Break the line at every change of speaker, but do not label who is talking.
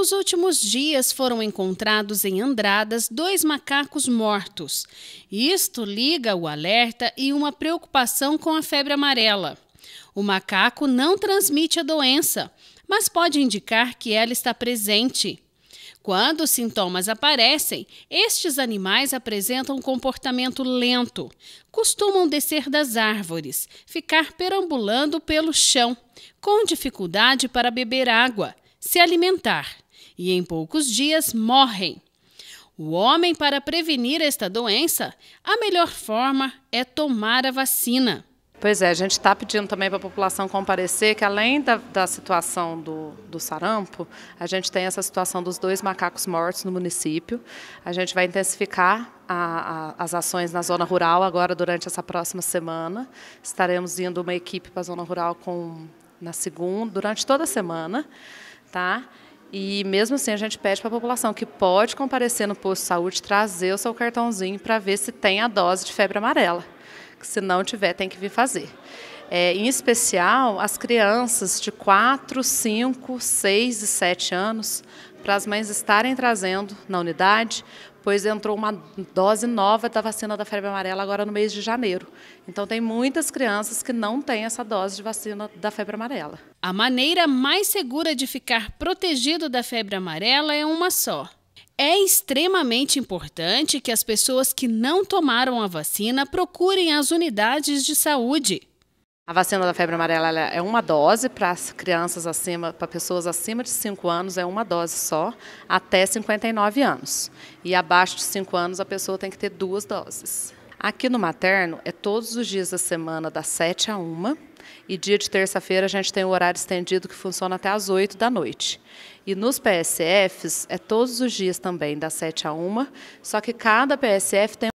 Nos últimos dias foram encontrados em Andradas dois macacos mortos. Isto liga o alerta e uma preocupação com a febre amarela. O macaco não transmite a doença, mas pode indicar que ela está presente. Quando os sintomas aparecem, estes animais apresentam um comportamento lento. Costumam descer das árvores, ficar perambulando pelo chão, com dificuldade para beber água, se alimentar e em poucos dias morrem. O homem, para prevenir esta doença, a melhor forma é tomar a vacina. Pois é, a gente
está pedindo também para a população comparecer que além da, da situação do, do, sarampo, a gente tem essa situação dos dois macacos mortos no município. A gente vai intensificar a, a, as ações na zona rural agora durante essa próxima semana. Estaremos indo uma equipe para a zona rural com, na segunda, durante toda a semana. Tá? E mesmo assim a gente pede para a população que pode comparecer no posto de saúde, trazer o seu cartãozinho para ver se tem a dose de febre amarela. Que se não tiver, tem que vir fazer. É, em especial, as crianças de 4, 5, 6 e 7 anos, para as mães estarem trazendo na unidade, pois entrou uma dose nova da vacina da febre amarela agora no mês de janeiro. Então, tem muitas crianças que não
têm essa dose de vacina da febre amarela. A maneira mais segura de ficar protegido da febre amarela é uma só. É extremamente importante que as pessoas que não tomaram a vacina procurem as unidades de saúde.
A vacina da febre amarela é uma dose para as crianças acima, para pessoas acima de 5 anos é uma dose só, até 59 anos. E abaixo de 5 anos a pessoa tem que ter duas doses. Aqui no materno é todos os dias da semana das 7 a 1 e dia de terça-feira a gente tem um horário estendido que funciona até as 8 da noite. E nos PSFs é todos os dias também das 7 a 1, só que cada PSF tem